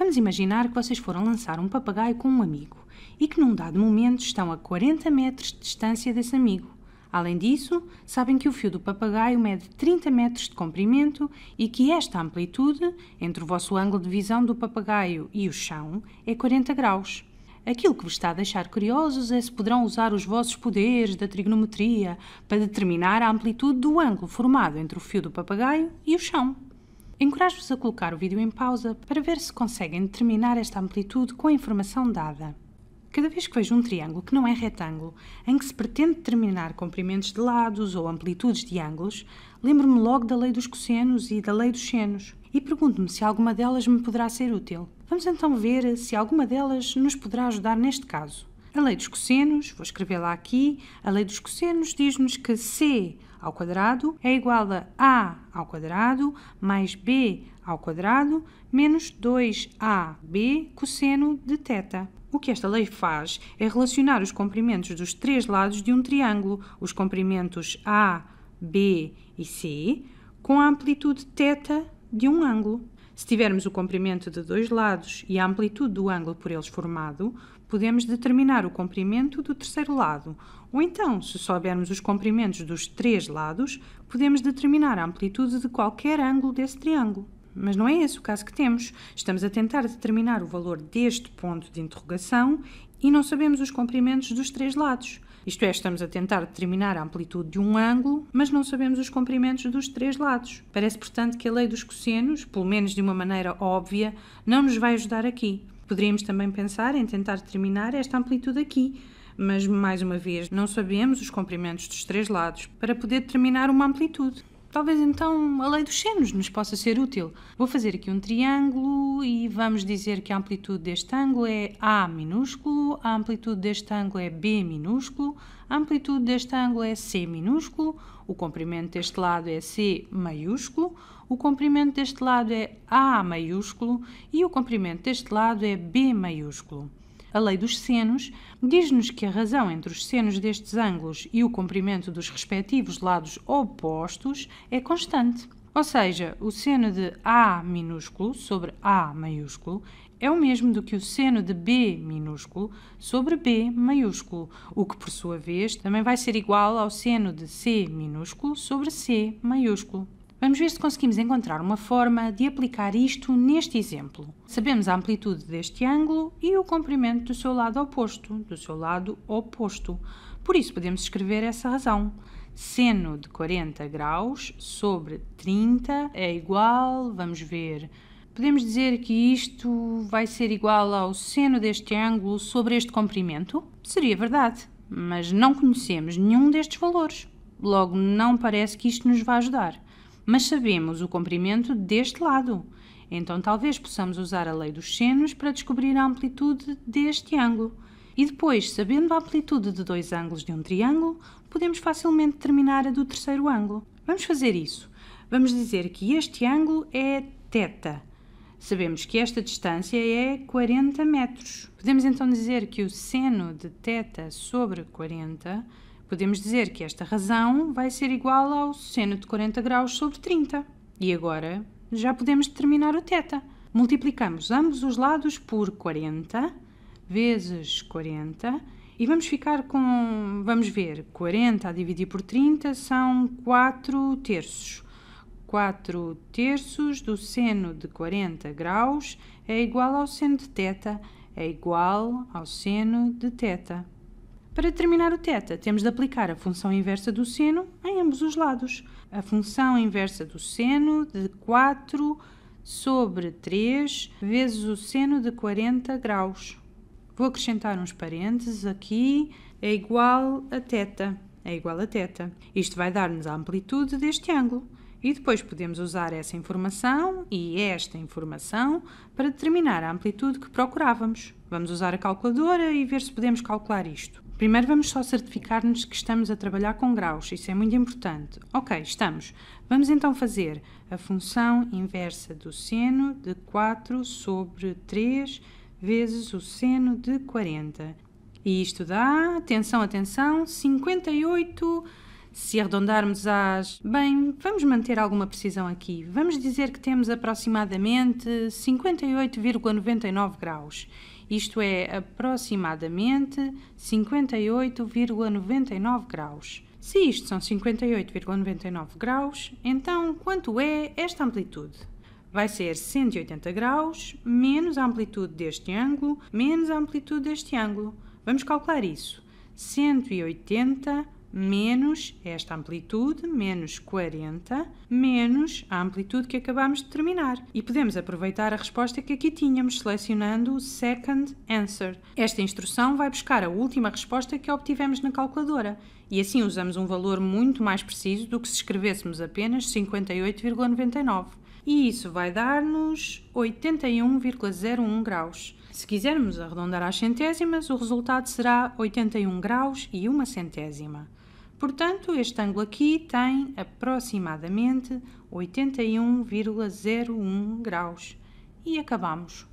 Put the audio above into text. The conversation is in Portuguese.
Vamos imaginar que vocês foram lançar um papagaio com um amigo e que num dado momento estão a 40 metros de distância desse amigo. Além disso, sabem que o fio do papagaio mede 30 metros de comprimento e que esta amplitude, entre o vosso ângulo de visão do papagaio e o chão, é 40 graus. Aquilo que vos está a deixar curiosos é se poderão usar os vossos poderes da trigonometria para determinar a amplitude do ângulo formado entre o fio do papagaio e o chão. Encorajo-vos a colocar o vídeo em pausa para ver se conseguem determinar esta amplitude com a informação dada. Cada vez que vejo um triângulo que não é retângulo, em que se pretende determinar comprimentos de lados ou amplitudes de ângulos, lembro-me logo da lei dos cossenos e da lei dos senos e pergunto-me se alguma delas me poderá ser útil. Vamos então ver se alguma delas nos poderá ajudar neste caso. A lei dos cossenos, vou escrevê-la aqui, a lei dos cossenos diz-nos que C ao quadrado é igual a A ao quadrado mais B ao quadrado menos 2AB cosseno de θ. O que esta lei faz é relacionar os comprimentos dos três lados de um triângulo, os comprimentos A, B e C, com a amplitude θ de um ângulo. Se tivermos o comprimento de dois lados e a amplitude do ângulo por eles formado, podemos determinar o comprimento do terceiro lado, ou então, se soubermos os comprimentos dos três lados, podemos determinar a amplitude de qualquer ângulo desse triângulo. Mas não é esse o caso que temos. Estamos a tentar determinar o valor deste ponto de interrogação e não sabemos os comprimentos dos três lados. Isto é, estamos a tentar determinar a amplitude de um ângulo, mas não sabemos os comprimentos dos três lados. Parece, portanto, que a lei dos cossenos, pelo menos de uma maneira óbvia, não nos vai ajudar aqui. Poderíamos também pensar em tentar determinar esta amplitude aqui, mas mais uma vez não sabemos os comprimentos dos três lados para poder determinar uma amplitude. Talvez então a lei dos senos nos possa ser útil. Vou fazer aqui um triângulo e vamos dizer que a amplitude deste ângulo é A minúsculo, a amplitude deste ângulo é B minúsculo, a amplitude deste ângulo é C minúsculo, o comprimento deste lado é C maiúsculo, o comprimento deste lado é A maiúsculo e o comprimento deste lado é B maiúsculo. A lei dos senos diz-nos que a razão entre os senos destes ângulos e o comprimento dos respectivos lados opostos é constante. Ou seja, o seno de A minúsculo sobre A maiúsculo é o mesmo do que o seno de B minúsculo sobre B maiúsculo, o que por sua vez também vai ser igual ao seno de C minúsculo sobre C maiúsculo. Vamos ver se conseguimos encontrar uma forma de aplicar isto neste exemplo. Sabemos a amplitude deste ângulo e o comprimento do seu lado oposto, do seu lado oposto. Por isso podemos escrever essa razão. Seno de 40 graus sobre 30 é igual, vamos ver, podemos dizer que isto vai ser igual ao seno deste ângulo sobre este comprimento? Seria verdade, mas não conhecemos nenhum destes valores. Logo, não parece que isto nos vá ajudar mas sabemos o comprimento deste lado. Então talvez possamos usar a lei dos senos para descobrir a amplitude deste ângulo. E depois, sabendo a amplitude de dois ângulos de um triângulo, podemos facilmente determinar a do terceiro ângulo. Vamos fazer isso. Vamos dizer que este ângulo é θ. Sabemos que esta distância é 40 metros. Podemos então dizer que o seno de θ sobre 40 Podemos dizer que esta razão vai ser igual ao seno de 40 graus sobre 30. E agora já podemos determinar o θ. Multiplicamos ambos os lados por 40 vezes 40 e vamos ficar com, vamos ver, 40 a dividir por 30 são 4 terços. 4 terços do seno de 40 graus é igual ao seno de θ, é igual ao seno de teta para determinar o θ, temos de aplicar a função inversa do seno em ambos os lados. A função inversa do seno de 4 sobre 3 vezes o seno de 40 graus. Vou acrescentar uns parênteses aqui, é igual a θ. É igual a θ. Isto vai dar-nos a amplitude deste ângulo. E depois podemos usar essa informação e esta informação para determinar a amplitude que procurávamos. Vamos usar a calculadora e ver se podemos calcular isto. Primeiro vamos só certificar-nos que estamos a trabalhar com graus, isso é muito importante. Ok, estamos. Vamos então fazer a função inversa do seno de 4 sobre 3 vezes o seno de 40. E isto dá, atenção, atenção, 58. Se arredondarmos as, Bem, vamos manter alguma precisão aqui. Vamos dizer que temos aproximadamente 58,99 graus isto é aproximadamente 58,99 graus. Se isto são 58,99 graus, então quanto é esta amplitude? Vai ser 180 graus menos a amplitude deste ângulo menos a amplitude deste ângulo. Vamos calcular isso. 180 menos esta amplitude, menos 40, menos a amplitude que acabámos de determinar. E podemos aproveitar a resposta que aqui tínhamos, selecionando o second answer. Esta instrução vai buscar a última resposta que obtivemos na calculadora, e assim usamos um valor muito mais preciso do que se escrevêssemos apenas 58,99. E isso vai dar-nos 81,01 graus. Se quisermos arredondar às centésimas, o resultado será 81 graus e uma centésima. Portanto, este ângulo aqui tem aproximadamente 81,01 graus. E acabamos.